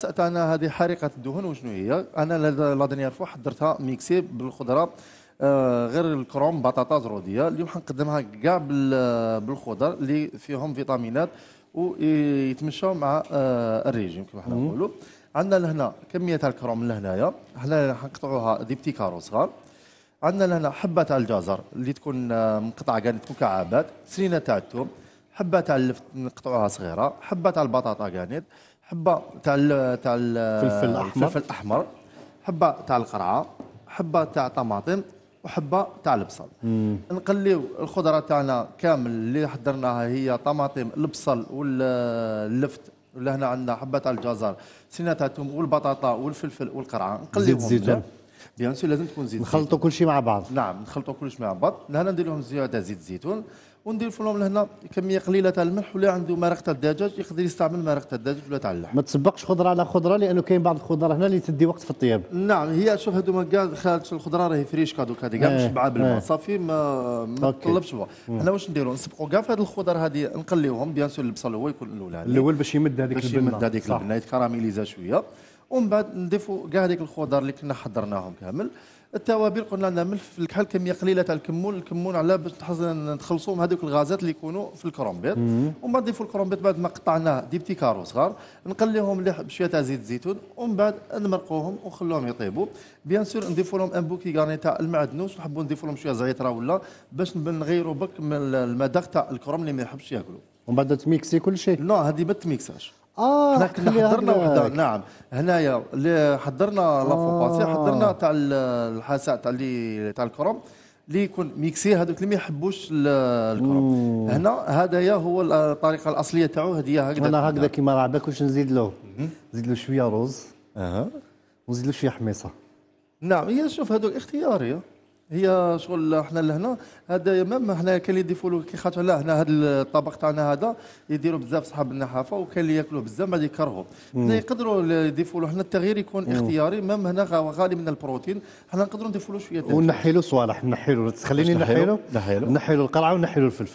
تاعنا انا هذه حريقه الدهون وشنو هي انا لا دنيير فوا حضرتها ميكسي بالخضره آه، غير الكروم بطاطا زروديه اليوم حنقدمها كاع بالخضر اللي فيهم فيتامينات ويتمشوا مع آه، الريجيم كما حنا نقولوا عندنا لهنا كميه تاع الكروم لهنايا حنا حنقطعوها دي بتي كارو صغار عندنا لهنا حبه تاع الجزر اللي تكون آه، مقطعه كاع تكون كعابات سنينه تاع الثوم حبه تاع اللفت نقطعوها صغيره حبه تاع البطاطا كانيت حبه تاع تاع الفلفل الاحمر الفلفل الاحمر حبه تاع القرعه حبه تاع طماطم وحبه تاع البصل نقليو الخضره تاعنا كامل اللي حضرناها هي طماطم البصل واللفت ولا هنا عندنا حبه تاع الجزر سنه الثوم والبطاطا والفلفل والقرعه نقليوهم زيت زيتون بيان سور لازم تكون زيت نخلطوا كل شيء مع بعض نعم نخلطوا كل شيء مع بعض لهنا ندير لهم زياده زيت زيتون وندير فيهم لهنا كميه قليله تاع الملح ولا عنده مرق تاع الدجاج يقدر يستعمل مرق تاع الدجاج ولا تاع اللحم ما تسبقش خضره على خضره لانه كاين بعض الخضره هنا اللي تدي وقت في الطياب نعم هي شوف هذوما كاع خالتش الخضره راهي فريش كادو هذه كاع مشبعه إيه، بالماء إيه. صافي ما ما تطلبش هو حنا واش نديروا نسبقوا كاع في هذه الخضر هذه نقليوهم بيان سور البصل هو يكون الاول الاول باش يمد هذيك البنه باش يمد هذيك البنه يتكراميليزا شويه ومن بعد نضيفوا كاع هذيك الخضر اللي كنا حضرناهم كامل التوابل قلنا لنا ملف الكحل كميه قليله تاع الكمون الكمون على باش نخلصوا من هذوك الغازات اللي يكونوا في الكرومبيط ومن بعد نضيفوا الكرومبيط بعد ما قطعناه دي بتي كارو صغار نقليهم مليح بشويه تاع زيت الزيتون ومن بعد نمرقوهم ونخلوهم يطيبوا بيان سور نضيفوا لهم ان بوكي كارني تاع المعدنوس نحبوا نضيفوا لهم شويه زعيطره ولا باش نغيروا بك من المذاق تاع الكروم اللي ما يحبش ياكلوا ومن بعد تميكسي كل شيء لا هذه ما تميكساش اه حنا حضرنا وحده نعم هنايا اللي حضرنا لافوباسي آه. باسي حضرنا تاع الحساء تاع اللي تاع الكرم اللي يكون ميكسي هذوك اللي ما يحبوش الكرم هنا هذايا هو الطريقه الاصليه تاعو هذه هكذا انا هكذا نعم. كيما راه عباك واش نزيد له نزيد له شويه رز اها ونزيد له شويه حميصه نعم هي شوف هذوك اختياري هي شغل حنا لهنا هذا مام حنا كاين اللي يضيفوا له كي خاطر لا هنا هذا الطبق تاعنا هذا يديروا بزاف صحاب النحافه وكاين اللي ياكلوه بزاف بعد يكرهوا حنا يقدروا يديفولو له حنا التغيير يكون مم. اختياري مام هنا غالي من البروتين حنا نقدروا نديفولو له شويه ونحيلو صوالح نحيلو له تخليني نحيلو نحيلو القرعه ونحيلو الفلفل